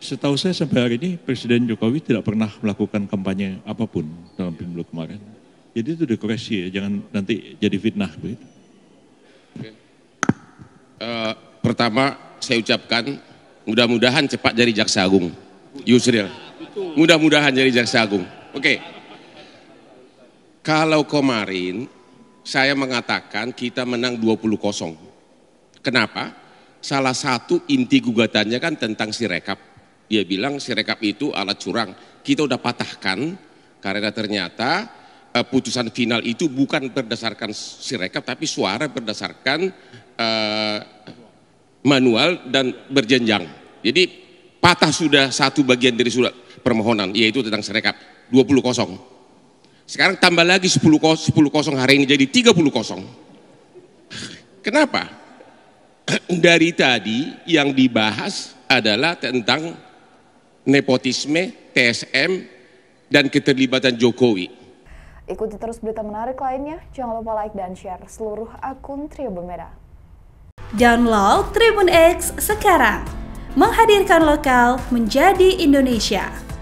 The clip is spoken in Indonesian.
setahu saya sampai hari ini Presiden Jokowi tidak pernah melakukan kampanye apapun dalam pemilu kemarin. Jadi itu dekorasi ya, jangan nanti jadi fitnah begitu. Oke. Uh, pertama saya ucapkan mudah-mudahan cepat jadi jaksa agung. Yusril. Mudah-mudahan jadi jaksa agung. Oke. Kalau kemarin saya mengatakan kita menang 20 kosong. Kenapa? Salah satu inti gugatannya kan tentang si rekap dia bilang sirekap itu alat curang. Kita udah patahkan karena ternyata uh, putusan final itu bukan berdasarkan sirekap tapi suara berdasarkan uh, manual dan berjenjang. Jadi patah sudah satu bagian dari surat permohonan yaitu tentang sirekap 20 kosong. Sekarang tambah lagi 10 kosong hari ini jadi 30 kosong. Kenapa? Dari tadi yang dibahas adalah tentang nepotisme, TSM, dan keterlibatan Jokowi. Ikuti terus berita menarik lainnya. Jangan lupa like dan share seluruh akun Tribun Merah. Download Tribun X sekarang. Menghadirkan lokal menjadi Indonesia.